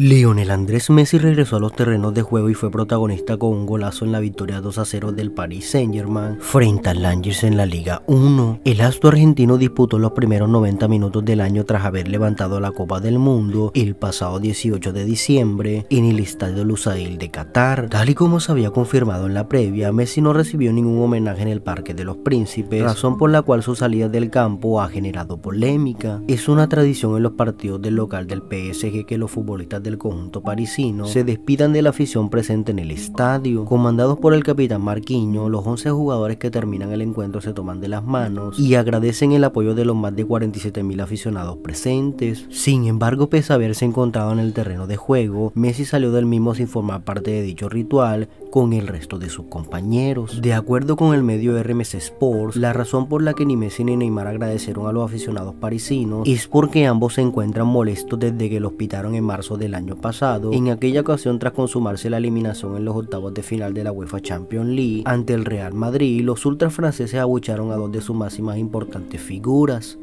Lionel Andrés Messi regresó a los terrenos de juego y fue protagonista con un golazo en la victoria 2 0 del Paris Saint-Germain frente al Langers en la Liga 1. El astro argentino disputó los primeros 90 minutos del año tras haber levantado la Copa del Mundo el pasado 18 de diciembre en el estadio Lusail de Qatar. Tal y como se había confirmado en la previa, Messi no recibió ningún homenaje en el Parque de los Príncipes, razón por la cual su salida del campo ha generado polémica. Es una tradición en los partidos del local del PSG que los futbolistas de del conjunto parisino se despidan de la afición presente en el estadio. Comandados por el capitán Marquiño, los 11 jugadores que terminan el encuentro se toman de las manos y agradecen el apoyo de los más de 47 mil aficionados presentes. Sin embargo, pese a haberse encontrado en el terreno de juego, Messi salió del mismo sin formar parte de dicho ritual con el resto de sus compañeros. De acuerdo con el medio RMC Sports, la razón por la que ni Messi ni Neymar agradecieron a los aficionados parisinos es porque ambos se encuentran molestos desde que los pitaron en marzo del año pasado, en aquella ocasión tras consumarse la eliminación en los octavos de final de la UEFA Champions League ante el Real Madrid, los ultras franceses abucharon a dos de sus más importantes figuras.